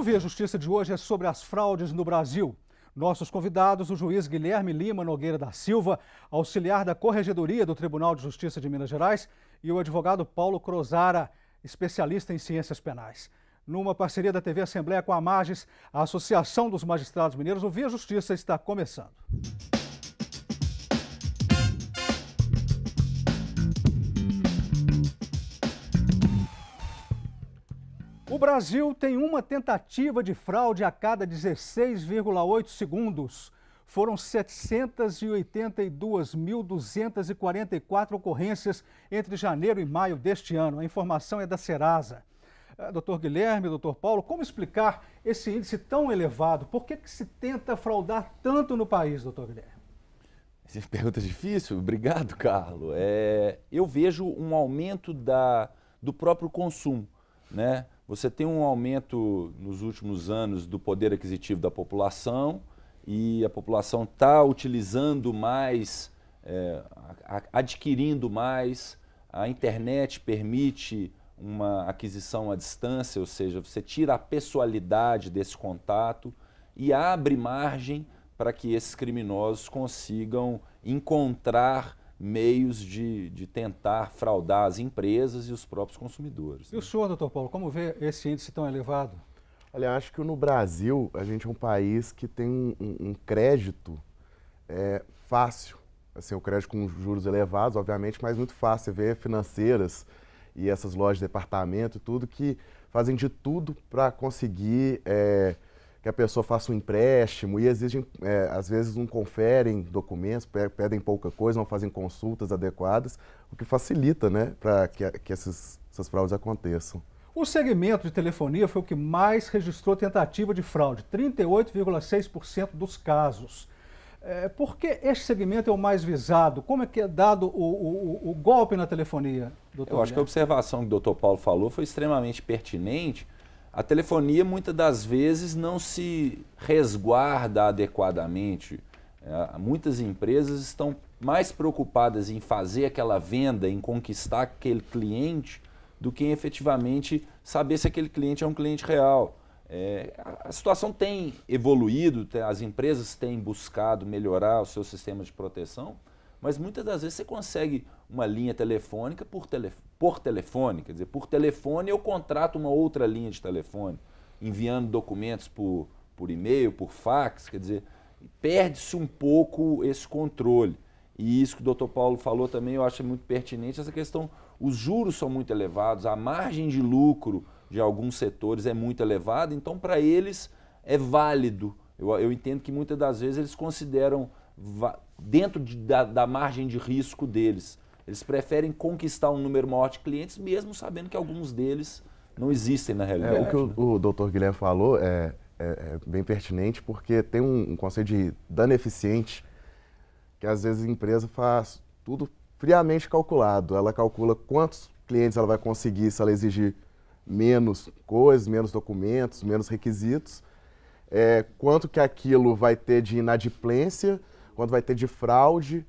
O Via Justiça de hoje é sobre as fraudes no Brasil. Nossos convidados, o juiz Guilherme Lima Nogueira da Silva, auxiliar da Corregedoria do Tribunal de Justiça de Minas Gerais, e o advogado Paulo Crozara, especialista em ciências penais. Numa parceria da TV Assembleia com a Magis, a Associação dos Magistrados Mineiros, o Via Justiça está começando. Brasil tem uma tentativa de fraude a cada 16,8 segundos. Foram 782.244 ocorrências entre janeiro e maio deste ano. A informação é da Serasa. Eh, doutor Guilherme, doutor Paulo, como explicar esse índice tão elevado? Por que, que se tenta fraudar tanto no país, doutor Guilherme? Essa é pergunta é difícil. Obrigado, Carlos. É, eh, eu vejo um aumento da, do próprio consumo, né? Você tem um aumento nos últimos anos do poder aquisitivo da população e a população está utilizando mais, é, adquirindo mais. A internet permite uma aquisição à distância, ou seja, você tira a pessoalidade desse contato e abre margem para que esses criminosos consigam encontrar meios de, de tentar fraudar as empresas e os próprios consumidores. Né? E o né? senhor, doutor Paulo, como vê esse índice tão elevado? Olha, acho que no Brasil a gente é um país que tem um, um crédito é, fácil. Assim, o crédito com juros elevados, obviamente, mas muito fácil. Você vê financeiras e essas lojas de departamento e tudo que fazem de tudo para conseguir é, que a pessoa faça um empréstimo e exigem, é, às vezes, não conferem documentos, pedem pouca coisa, não fazem consultas adequadas, o que facilita né, para que, que esses, essas fraudes aconteçam. O segmento de telefonia foi o que mais registrou tentativa de fraude, 38,6% dos casos. É, por que este segmento é o mais visado? Como é que é dado o, o, o golpe na telefonia, doutor? Eu acho Guilherme? que a observação que o doutor Paulo falou foi extremamente pertinente, a telefonia muitas das vezes não se resguarda adequadamente. É, muitas empresas estão mais preocupadas em fazer aquela venda, em conquistar aquele cliente, do que em efetivamente saber se aquele cliente é um cliente real. É, a situação tem evoluído, as empresas têm buscado melhorar o seu sistema de proteção, mas muitas das vezes você consegue uma linha telefônica por, telefone por telefone, quer dizer, por telefone eu contrato uma outra linha de telefone, enviando documentos por, por e-mail, por fax, quer dizer, perde-se um pouco esse controle. E isso que o doutor Paulo falou também, eu acho muito pertinente, essa questão, os juros são muito elevados, a margem de lucro de alguns setores é muito elevada, então para eles é válido. Eu, eu, entendo que muitas das vezes eles consideram dentro de, da, da margem de risco deles eles preferem conquistar um número maior de clientes, mesmo sabendo que alguns deles não existem na realidade. É, o que o, né? o doutor Guilherme falou é, é, é, bem pertinente, porque tem um, um conceito de dano eficiente, que às vezes a empresa faz tudo friamente calculado. Ela calcula quantos clientes ela vai conseguir se ela exigir menos coisas, menos documentos, menos requisitos, é, quanto que aquilo vai ter de inadimplência, quanto vai ter de fraude,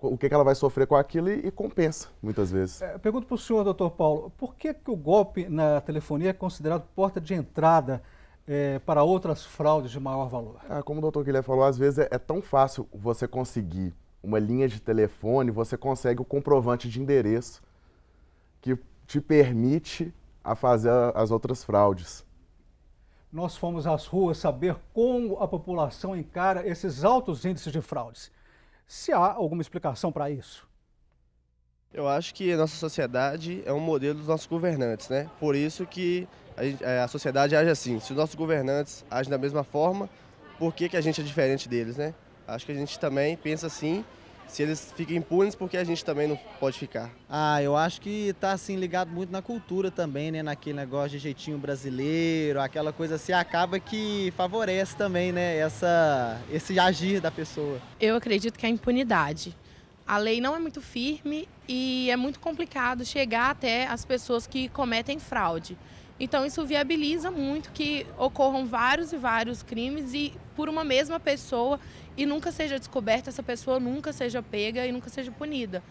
o que, que, ela vai sofrer com aquilo e, e compensa, muitas vezes. É, pergunto para o senhor, doutor Paulo, por que, que o golpe na telefonia é considerado porta de entrada é, para outras fraudes de maior valor? É, como o doutor Guilherme falou, às vezes é, é tão fácil você conseguir uma linha de telefone, você consegue o comprovante de endereço que te permite a fazer as outras fraudes nós fomos às ruas saber como a população encara esses altos índices de fraudes se há alguma explicação para isso. Eu acho que a nossa sociedade é um modelo dos nossos governantes, né? Por isso que a, gente, é, a sociedade age assim. Se os nossos governantes agem da mesma forma, por que, que a gente é diferente deles, né? Acho que a gente também pensa assim se eles ficam impunes, porque a gente também não pode ficar. Ah, eu acho que está assim ligado muito na cultura também, né? Naquele negócio de jeitinho brasileiro, aquela coisa assim, acaba que favorece também, né? Essa, esse agir da pessoa. Eu acredito que é a impunidade. A lei não é muito firme e é muito complicado chegar até as pessoas que cometem fraude. Então isso viabiliza muito que ocorram vários e vários crimes e por uma mesma pessoa e nunca seja descoberta essa pessoa, nunca seja pega e nunca seja punida.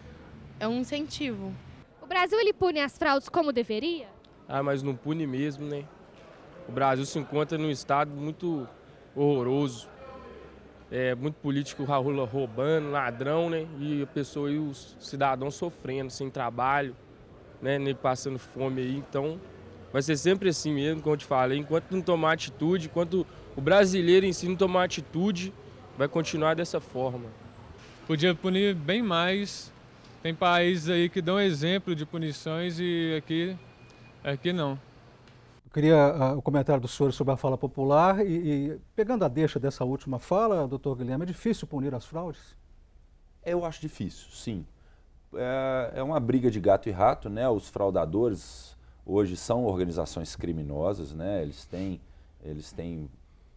É um incentivo. O Brasil ele pune as fraudes como deveria? Ah, mas não pune mesmo, né? O Brasil se encontra num estado muito horroroso. É, muito político roubando, ladrão, né? E a pessoa e os cidadãos sofrendo, sem trabalho, né? Nem passando fome aí, então Vai ser sempre assim mesmo, como eu te falei. Enquanto não tomar atitude, enquanto o brasileiro em si não tomar atitude, vai continuar dessa forma. Podia punir bem mais. Tem países aí que dão exemplo de punições e aqui, aqui não. Eu queria uh, o comentário do senhor sobre a fala popular e, e pegando a deixa dessa última fala, doutor Guilherme, é difícil punir as fraudes? Eu acho difícil, sim. É, é uma briga de gato e rato, né? Os fraudadores hoje são organizações criminosas, né? Eles têm, eles têm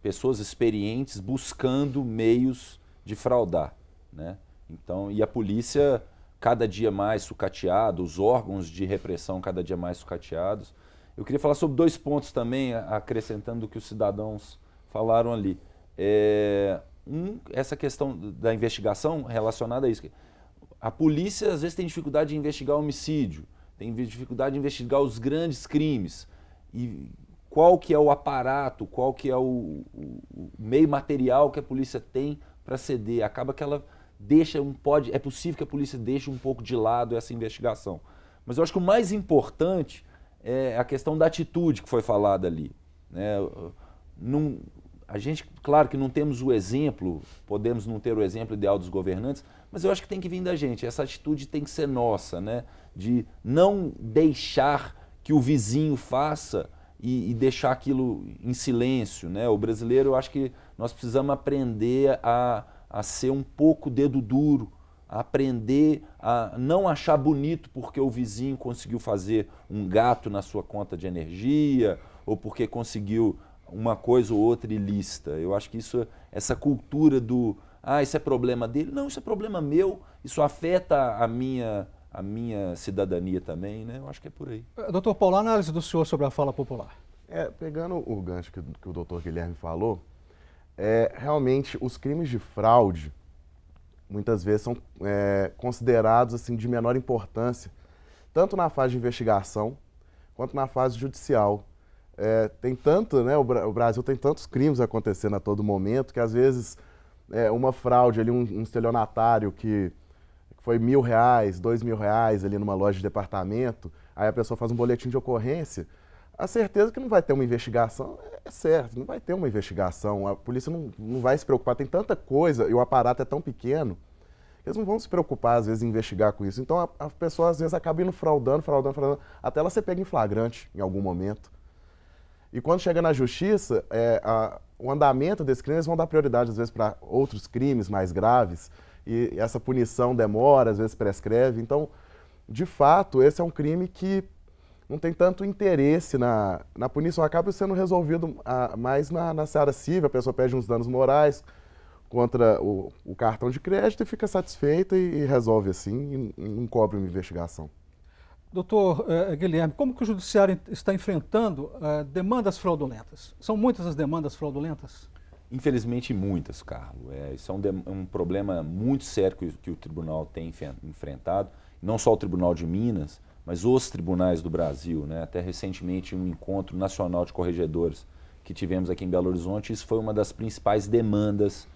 pessoas experientes buscando meios de fraudar, né? Então, e a polícia cada dia mais sucateada, os órgãos de repressão cada dia mais sucateados. Eu queria falar sobre dois pontos também, acrescentando o que os cidadãos falaram ali. É, um, essa questão da investigação relacionada a isso. A polícia às vezes tem dificuldade de investigar homicídio tem dificuldade de investigar os grandes crimes. E qual que é o aparato, qual que é o, o, o meio material que a polícia tem para ceder. Acaba que ela deixa um pode, é possível que a polícia deixe um pouco de lado essa investigação. Mas eu acho que o mais importante é a questão da atitude que foi falada ali. Né? Num, a gente, claro que não temos o exemplo, podemos não ter o exemplo ideal dos governantes, mas eu acho que tem que vir da gente. Essa atitude tem que ser nossa, né? De não deixar que o vizinho faça e, e deixar aquilo em silêncio, né? O brasileiro, eu acho que nós precisamos aprender a, a ser um pouco dedo duro, a aprender a não achar bonito porque o vizinho conseguiu fazer um gato na sua conta de energia ou porque conseguiu uma coisa ou outra ilícita. Eu acho que isso, essa cultura do ah, isso é problema dele, não, isso é problema meu, isso afeta a minha a minha cidadania também, né? Eu acho que é por aí. Eh, doutor Paulo, a análise do senhor sobre a fala popular. É, pegando o gancho que, que o doutor Guilherme falou, é, realmente os crimes de fraude muitas vezes são é, considerados assim de menor importância, tanto na fase de investigação quanto na fase judicial é, tem tanto, né? O, o, Brasil tem tantos crimes acontecendo a todo momento que às vezes é, uma fraude ali, um, um estelionatário que foi mil reais, dois mil reais ali numa loja de departamento, aí a pessoa faz um boletim de ocorrência, a certeza que não vai ter uma investigação é certo, não vai ter uma investigação, a polícia não, não vai se preocupar, tem tanta coisa e o aparato é tão pequeno, eles não vão se preocupar às vezes em investigar com isso. Então a, a pessoa às vezes acaba indo fraudando, fraudando, fraudando, até ela ser pega em flagrante em algum momento. E quando chega na justiça, é, a, o andamento desses crimes vão dar prioridade, às vezes, para outros crimes mais graves. E essa punição demora, às vezes prescreve. Então, de fato, esse é um crime que não tem tanto interesse na, na punição, acaba sendo resolvido a, mais na, na seara civil, a pessoa pede uns danos morais contra o, o cartão de crédito e fica satisfeita e, e resolve assim, e, e não cobre uma investigação. Doutor eh, eh, Guilherme, como que o judiciário está enfrentando eh, demandas fraudulentas? São muitas as demandas fraudulentas? Infelizmente muitas, Carlos. É, isso é um, de, um, problema muito sério que, que o tribunal tem enfrentado. Não só o Tribunal de Minas, mas os tribunais do Brasil. Né? Até recentemente, um encontro nacional de corregedores que tivemos aqui em Belo Horizonte, isso foi uma das principais demandas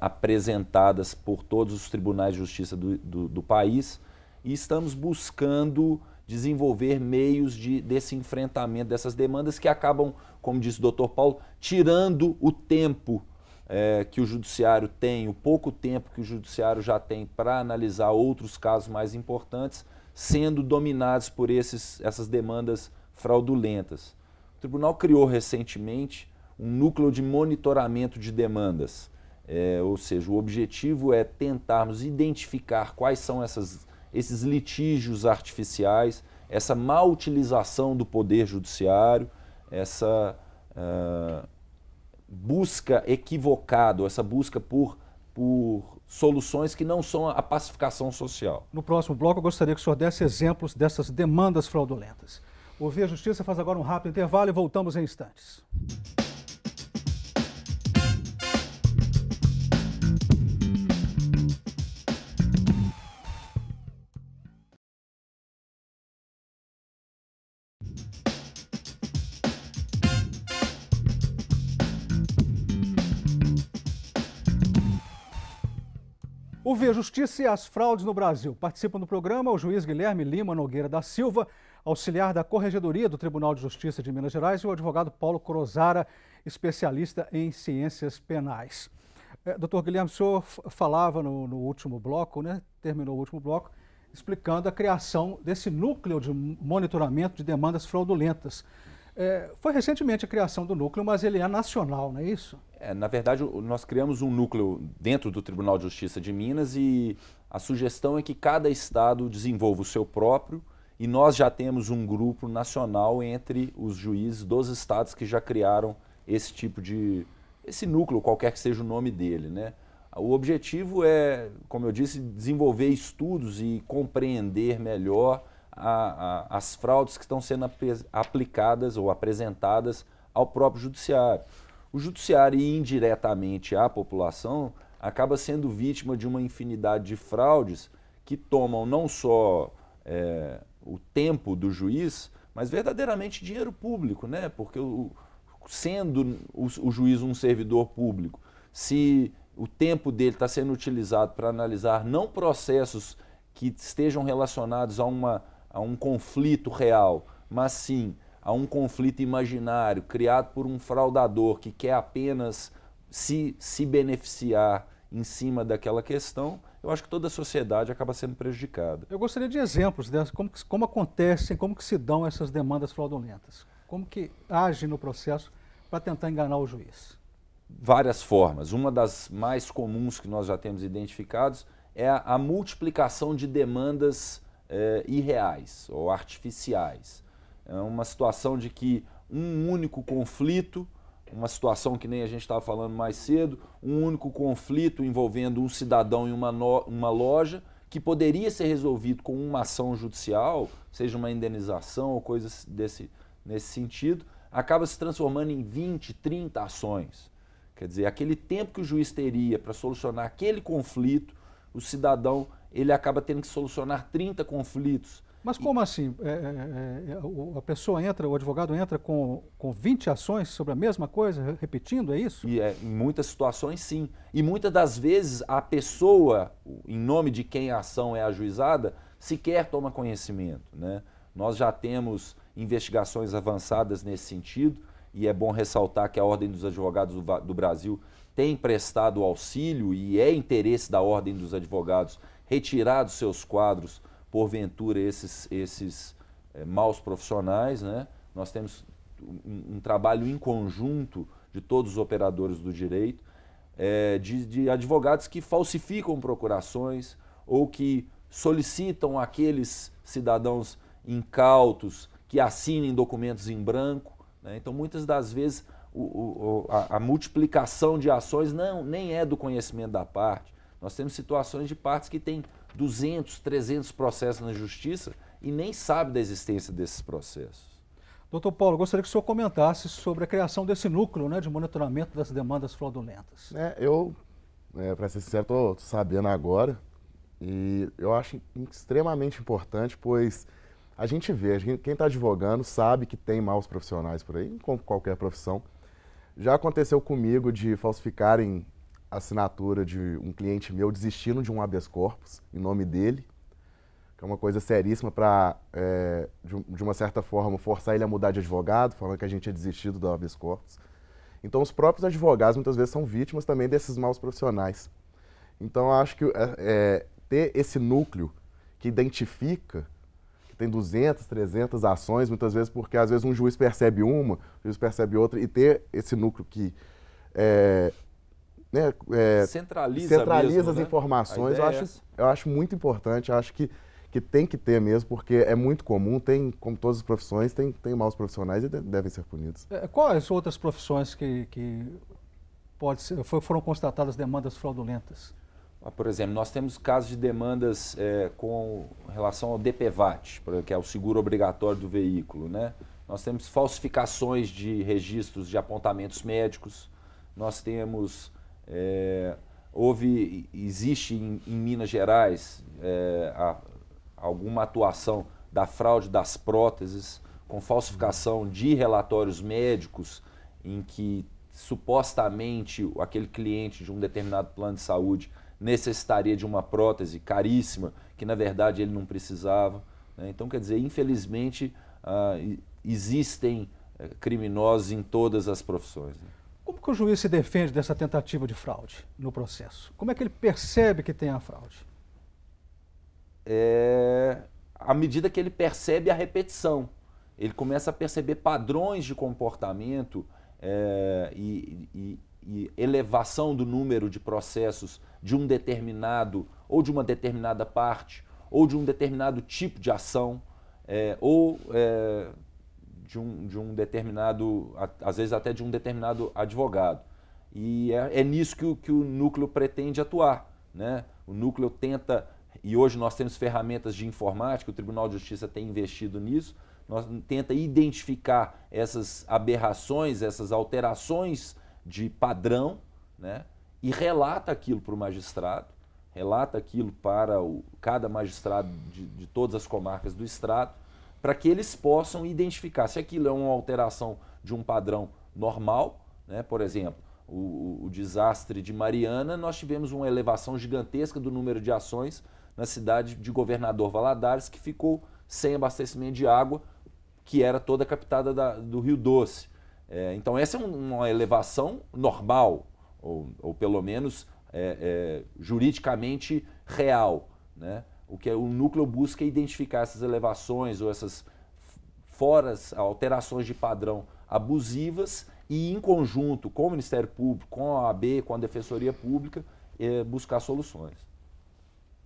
apresentadas por todos os tribunais de justiça do, do, do país e estamos buscando desenvolver meios de, desse enfrentamento dessas demandas que acabam, como disse o doutor Paulo, tirando o tempo é, que o judiciário tem, o pouco tempo que o judiciário já tem para analisar outros casos mais importantes, sendo dominados por esses, essas demandas fraudulentas. O tribunal criou recentemente um núcleo de monitoramento de demandas, é, ou seja, o objetivo é tentarmos identificar quais são essas esses litígios artificiais, essa má utilização do poder judiciário, essa uh, busca equivocada, essa busca por, por soluções que não são a pacificação social. No próximo bloco, eu gostaria que o senhor desse exemplos dessas demandas fraudulentas. Ouvir a Justiça faz agora um rápido intervalo e voltamos em instantes. O Via Justiça e as Fraudes no Brasil. Participam do programa o juiz Guilherme Lima Nogueira da Silva, auxiliar da Corregedoria do Tribunal de Justiça de Minas Gerais, e o advogado Paulo Crozara, especialista em ciências penais. É, doutor Guilherme, o senhor falava no, no, último bloco, né? terminou o último bloco, explicando a criação desse núcleo de monitoramento de demandas fraudulentas. É, foi recentemente a criação do núcleo, mas ele é nacional, não é isso? É, na verdade, nós criamos um núcleo dentro do Tribunal de Justiça de Minas e a sugestão é que cada estado desenvolva o seu próprio e nós já temos um grupo nacional entre os juízes dos estados que já criaram esse tipo de. esse núcleo, qualquer que seja o nome dele, né? O objetivo é, como eu disse, desenvolver estudos e compreender melhor a, a, as fraudes que estão sendo ap aplicadas ou apresentadas ao próprio judiciário. O judiciário e indiretamente a população acaba sendo vítima de uma infinidade de fraudes que tomam não só é, o tempo do juiz, mas verdadeiramente dinheiro público, né? Porque o, sendo o, o juiz um servidor público, se o tempo dele está sendo utilizado para analisar não processos que estejam relacionados a uma a um conflito real, mas sim a um conflito imaginário criado por um fraudador que quer apenas se, se beneficiar em cima daquela questão, eu acho que toda a sociedade acaba sendo prejudicada. Eu gostaria de exemplos, dessas, como, como acontecem, como que se dão essas demandas fraudulentas? Como que age no processo para tentar enganar o juiz? Várias formas. Uma das mais comuns que nós já temos identificados é a, a multiplicação de demandas é, irreais ou artificiais. É uma situação de que um único conflito, uma situação que nem a gente estava falando mais cedo, um único conflito envolvendo um cidadão e uma, uma loja, que poderia ser resolvido com uma ação judicial, seja uma indenização ou coisas desse, nesse sentido, acaba se transformando em 20, 30 ações. Quer dizer, aquele tempo que o juiz teria para solucionar aquele conflito, o cidadão ele acaba tendo que solucionar 30 conflitos. Mas como assim? É, é, é, é a pessoa entra, o advogado entra com, com 20 ações sobre a mesma coisa, repetindo, é isso? E é, em muitas situações, sim. E muitas das vezes a pessoa, em nome de quem a ação é ajuizada, sequer toma conhecimento. Né? Nós já temos investigações avançadas nesse sentido, e é bom ressaltar que a Ordem dos Advogados do, do Brasil tem prestado auxílio e é interesse da Ordem dos Advogados retirar dos seus quadros, porventura, esses, esses é, maus profissionais. Né? Nós temos um, um, trabalho em conjunto de todos os operadores do direito, é, de, de advogados que falsificam procurações ou que solicitam aqueles cidadãos incautos que assinem documentos em branco. Né? Então, muitas das vezes, o, o, a, a, multiplicação de ações não, nem é do conhecimento da parte, nós temos situações de partes que têm 200, 300 processos na justiça e nem sabe da existência desses processos. Doutor Paulo, gostaria que o senhor comentasse sobre a criação desse núcleo né, de monitoramento das demandas fraudulentas. É, eu, é, para ser sincero, estou sabendo agora e eu acho extremamente importante, pois a gente vê, a gente, quem está advogando sabe que tem maus profissionais por aí, como qualquer profissão. Já aconteceu comigo de falsificarem assinatura de um cliente meu desistindo de um habeas corpus em nome dele, que é uma coisa seríssima para, é, de, de, uma certa forma, forçar ele a mudar de advogado, falando que a gente tinha desistido do habeas corpus. Então, os próprios advogados muitas vezes são vítimas também desses maus profissionais. Então, acho que é, é, ter esse núcleo que identifica que tem 200, 300 ações, muitas vezes porque às vezes um juiz percebe uma, o juiz percebe outra, e ter esse núcleo que é, né, é, centraliza, centraliza mesmo, as né? informações. Eu é acho, é eu acho muito importante, eu acho que, que tem que ter mesmo, porque é muito comum, tem, como todas as profissões, tem, tem maus profissionais e devem ser punidos. É, quais outras profissões que, que pode ser, foram constatadas demandas fraudulentas? Ah, por exemplo, nós temos casos de demandas é, com relação ao DPVAT, que é o seguro obrigatório do veículo. Né? Nós temos falsificações de registros de apontamentos médicos, nós temos é, houve, existe em, em Minas Gerais é, a, alguma atuação da fraude das próteses, com falsificação de relatórios médicos, em que supostamente aquele cliente de um determinado plano de saúde necessitaria de uma prótese caríssima, que na verdade ele não precisava. Né? Então, quer dizer, infelizmente, ah, existem eh, criminosos em todas as profissões. Né? que o juiz se defende dessa tentativa de fraude no processo? Como é que ele percebe que tem a fraude? É, à medida que ele percebe a repetição, ele começa a perceber padrões de comportamento é, e, e, e elevação do número de processos de um determinado ou de uma determinada parte ou de um determinado tipo de ação é, ou é, de um, de um determinado, às vezes até de um determinado advogado. E é, é nisso que o, que o núcleo pretende atuar. Né? O núcleo tenta, e hoje nós temos ferramentas de informática, o Tribunal de Justiça tem investido nisso, nós tenta identificar essas aberrações, essas alterações de padrão, né? e relata aquilo para o magistrado, relata aquilo para o, cada magistrado de, de todas as comarcas do Estado, para que eles possam identificar se aquilo é uma alteração de um padrão normal, né? por exemplo, o, o, desastre de Mariana, nós tivemos uma elevação gigantesca do número de ações na cidade de Governador Valadares, que ficou sem abastecimento de água, que era toda captada da, do Rio Doce. É, então, essa é um, uma elevação normal, ou, ou pelo menos é, é, juridicamente real. Né? O que é o núcleo busca é identificar essas elevações ou essas foras, alterações de padrão abusivas e, em conjunto com o Ministério Público, com a AB, com a Defensoria Pública, é, buscar soluções.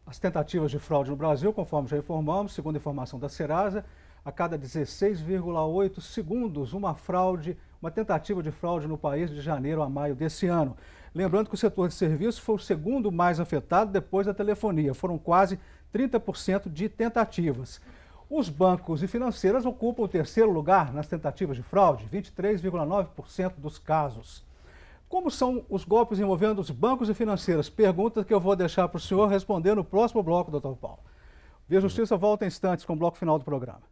As tentativas de fraude no Brasil, conforme já informamos, segundo a informação da Serasa, a cada 16,8 segundos uma fraude, uma tentativa de fraude no país de janeiro a maio desse ano. Lembrando que o setor de serviços foi o segundo mais afetado depois da telefonia. Foram quase 30% de tentativas. Os bancos e financeiras ocupam o terceiro lugar nas tentativas de fraude, 23,9% dos casos. Como são os golpes envolvendo os bancos e financeiras? Pergunta que eu vou deixar para o senhor responder no próximo bloco, doutor Paulo. Via Justiça volta em instantes com o bloco final do programa.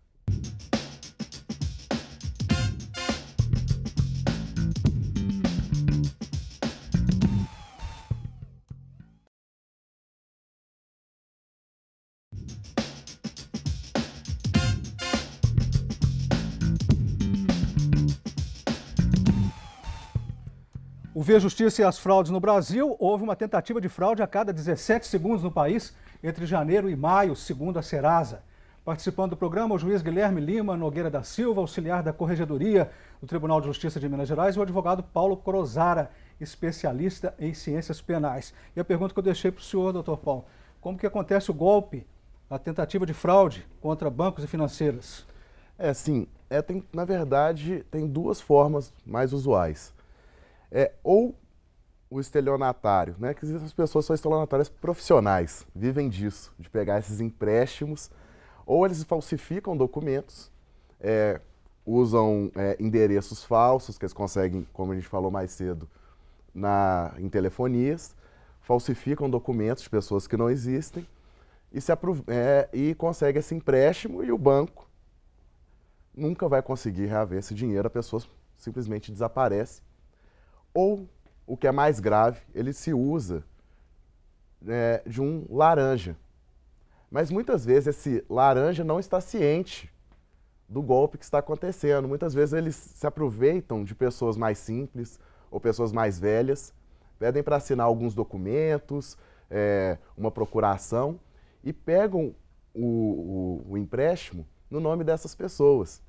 O Vê Justiça e as fraudes no Brasil. Houve uma tentativa de fraude a cada 17 segundos no país entre janeiro e maio, segundo a Serasa. Participando do programa, o juiz Guilherme Lima Nogueira da Silva, auxiliar da Corregedoria do Tribunal de Justiça de Minas Gerais, e o advogado Paulo Crozara, especialista em ciências penais. E a pergunta que eu deixei para o senhor, doutor Paulo, como que acontece o golpe, a tentativa de fraude contra bancos e financeiras? É, sim. É, tem, na verdade, tem duas formas mais usuais é ou o estelionatário, né? Que as pessoas são estelionatárias profissionais, vivem disso, de pegar esses empréstimos, ou eles falsificam documentos, é, usam é, endereços falsos que eles conseguem, como a gente falou mais cedo, na, em telefonias, falsificam documentos de pessoas que não existem e, se é, e consegue esse empréstimo e o banco nunca vai conseguir reaver esse dinheiro, a pessoa simplesmente desaparece ou, o que é mais grave, ele se usa é, de um laranja. Mas muitas vezes esse laranja não está ciente do golpe que está acontecendo. Muitas vezes eles se aproveitam de pessoas mais simples ou pessoas mais velhas, pedem para assinar alguns documentos, é, uma procuração e pegam o, o, o empréstimo no nome dessas pessoas.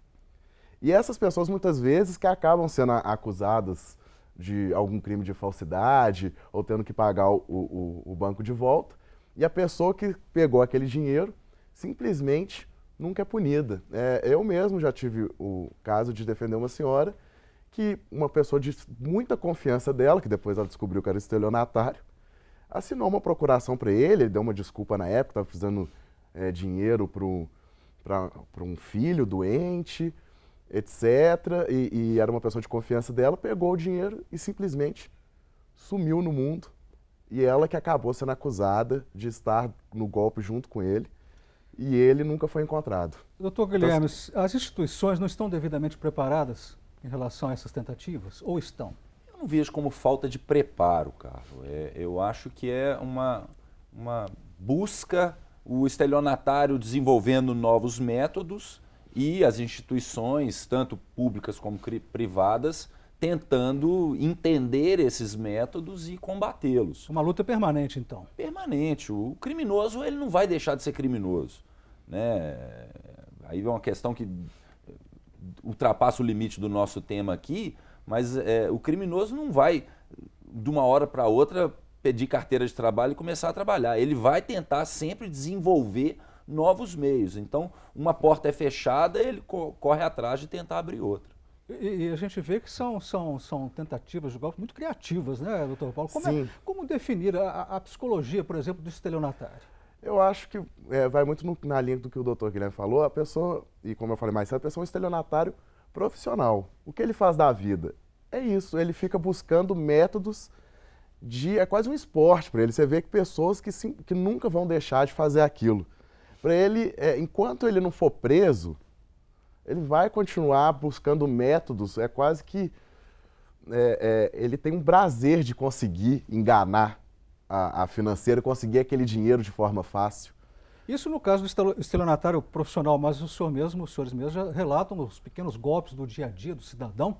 E essas pessoas muitas vezes que acabam sendo acusadas de algum crime de falsidade ou tendo que pagar o, o, o banco de volta. E a pessoa que pegou aquele dinheiro simplesmente nunca é punida. É, eu mesmo já tive o caso de defender uma senhora que uma pessoa de muita confiança dela, que depois ela descobriu que era estelionatário, assinou uma procuração para ele, ele deu uma desculpa na época, estava precisando é, dinheiro para um filho doente, etc. E, e, era uma pessoa de confiança dela, pegou o dinheiro e simplesmente sumiu no mundo. E ela que acabou sendo acusada de estar no golpe junto com ele. E ele nunca foi encontrado. Doutor então, Guilherme, então, as instituições não estão devidamente preparadas em relação a essas tentativas? Ou estão? Eu não vejo como falta de preparo, Carlos. É, eu acho que é uma, uma busca o estelionatário desenvolvendo novos métodos e as instituições, tanto públicas como privadas, tentando entender esses métodos e combatê-los. Uma luta permanente, então. Permanente. O criminoso ele não vai deixar de ser criminoso, né? Aí é uma questão que eh, ultrapassa o limite do nosso tema aqui, mas é, o criminoso não vai de uma hora para outra pedir carteira de trabalho e começar a trabalhar. Ele vai tentar sempre desenvolver novos meios. Então, uma porta é fechada, ele corre atrás de tentar abrir outra. E, e, a gente vê que são, são, são tentativas de golpe muito criativas, né, doutor Paulo? Como, é, como definir a, a, psicologia, por exemplo, do estelionatário? Eu acho que é, vai muito no, na linha do que o doutor Guilherme falou. A pessoa, e como eu falei mais cedo, a pessoa é um estelionatário profissional. O que ele faz da vida? É isso, ele fica buscando métodos de. É quase um esporte para ele. Você vê que pessoas que, que nunca vão deixar de fazer aquilo para ele, é, enquanto ele não for preso, ele vai continuar buscando métodos. É quase que é, é, ele tem um prazer de conseguir enganar a, a financeira, conseguir aquele dinheiro de forma fácil. Isso no caso do estelionatário profissional, mas o senhor mesmo, os senhores mesmos já relatam os pequenos golpes do dia a dia do cidadão,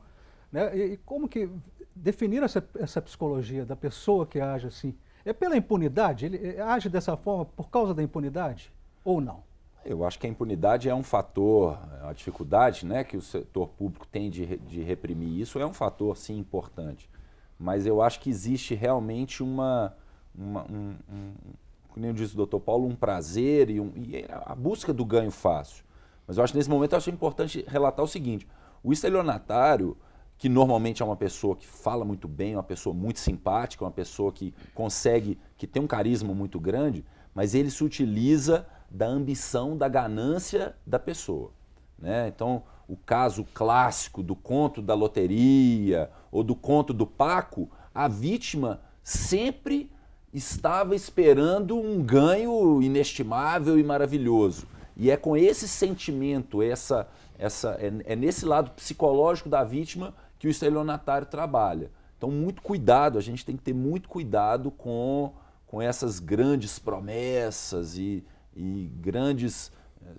né? E, e como que definir essa, essa, psicologia da pessoa que age assim? É pela impunidade? Ele age dessa forma por causa da impunidade? ou não? Eu acho que a impunidade é um fator, a dificuldade né, que o setor público tem de, de reprimir isso é um fator, sim, importante. Mas eu acho que existe realmente uma. uma um, um, como o doutor Paulo, um prazer e, um, e, a busca do ganho fácil. Mas eu acho que nesse momento eu acho importante relatar o seguinte: o estelionatário, que normalmente é uma pessoa que fala muito bem, é uma pessoa muito simpática, é uma pessoa que consegue, que tem um carisma muito grande, mas ele se utiliza da ambição, da ganância da pessoa. Né? Então, o caso clássico do conto da loteria ou do conto do Paco, a vítima sempre estava esperando um ganho inestimável e maravilhoso. E é com esse sentimento, essa, essa, é, é nesse lado psicológico da vítima que o estelionatário trabalha. Então, muito cuidado, a gente tem que ter muito cuidado com, com essas grandes promessas e e grandes. Eh,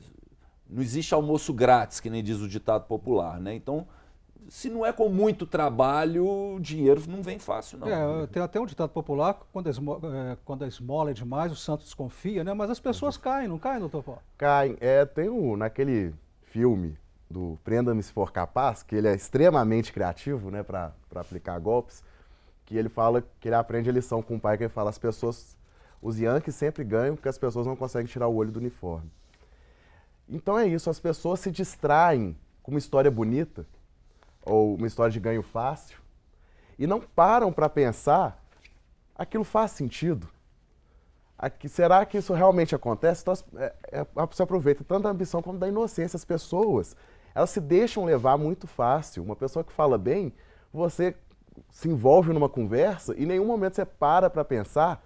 não existe almoço grátis, que nem diz o ditado popular, né? Então, se não é com muito trabalho, o dinheiro não vem fácil, não. É, tem até um ditado popular, quando a, esmola, é, eh, quando a esmola é demais, o santo desconfia, né? Mas as pessoas caem, não caem, doutor Paulo? Caem. É, tem um, naquele filme do Prenda-me se for capaz, que ele é extremamente criativo, né, para aplicar golpes, que ele fala que ele aprende a lição com o pai, que ele fala as pessoas os Yankees sempre ganham porque as pessoas não conseguem tirar o olho do uniforme. Então é isso, as pessoas se distraem com uma história bonita ou uma história de ganho fácil e não param para pensar aquilo faz sentido. Aqui, será que isso realmente acontece? Então, é, é, você aproveita tanto da ambição como da inocência. As pessoas, elas se deixam levar muito fácil. Uma pessoa que fala bem, você se envolve numa conversa e em nenhum momento você para para pensar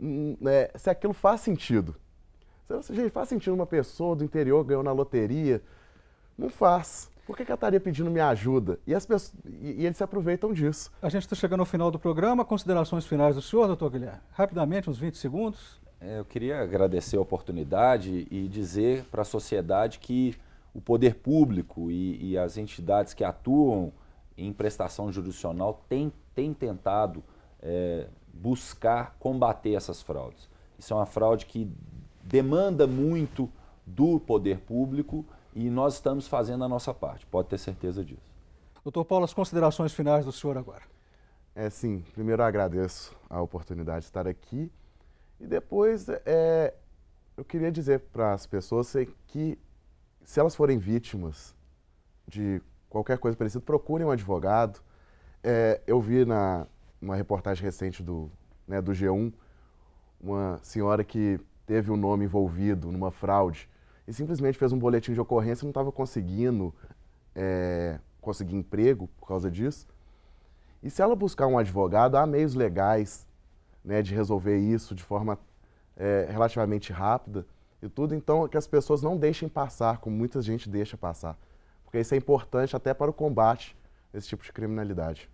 Hum, né, se aquilo faz sentido. Você, gente, faz sentido uma pessoa do interior ganhou na loteria? Não faz. Por que, que ela estaria pedindo minha ajuda? E, as pessoas, e, e eles se aproveitam disso. A gente está chegando ao final do programa. Considerações finais do senhor, doutor Guilherme? Rapidamente, uns 20 segundos. É, eu queria agradecer a oportunidade e dizer para a sociedade que o poder público e, e, as entidades que atuam em prestação jurisdicional têm, têm tentado é, buscar combater essas fraudes. Isso é uma fraude que demanda muito do poder público e nós estamos fazendo a nossa parte, pode ter certeza disso. Doutor Paulo, as considerações finais do senhor agora. É sim, primeiro agradeço a oportunidade de estar aqui e depois é, eu queria dizer para as pessoas que se elas forem vítimas de qualquer coisa parecida, procurem um advogado. É, eu vi na, uma reportagem recente do, né, do G1, uma senhora que teve o um nome envolvido numa fraude e simplesmente fez um boletim de ocorrência e não estava conseguindo é, conseguir emprego por causa disso. E se ela buscar um advogado, há meios legais né, de resolver isso de forma é, relativamente rápida e tudo. Então, que as pessoas não deixem passar, como muita gente deixa passar. Porque isso é importante até para o combate desse tipo de criminalidade.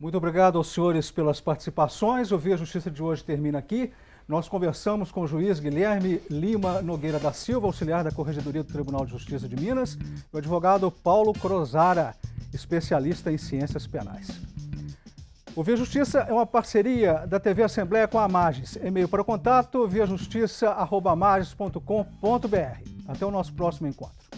Muito obrigado aos senhores pelas participações. O Via Justiça de hoje termina aqui. Nós conversamos com o juiz Guilherme Lima Nogueira da Silva, auxiliar da Corregedoria do Tribunal de Justiça de Minas, e o advogado Paulo Crozara, especialista em ciências penais. O Via Justiça é uma parceria da TV Assembleia com a Magis. E-mail para contato viajustiça.magis.com.br. Até o nosso próximo encontro.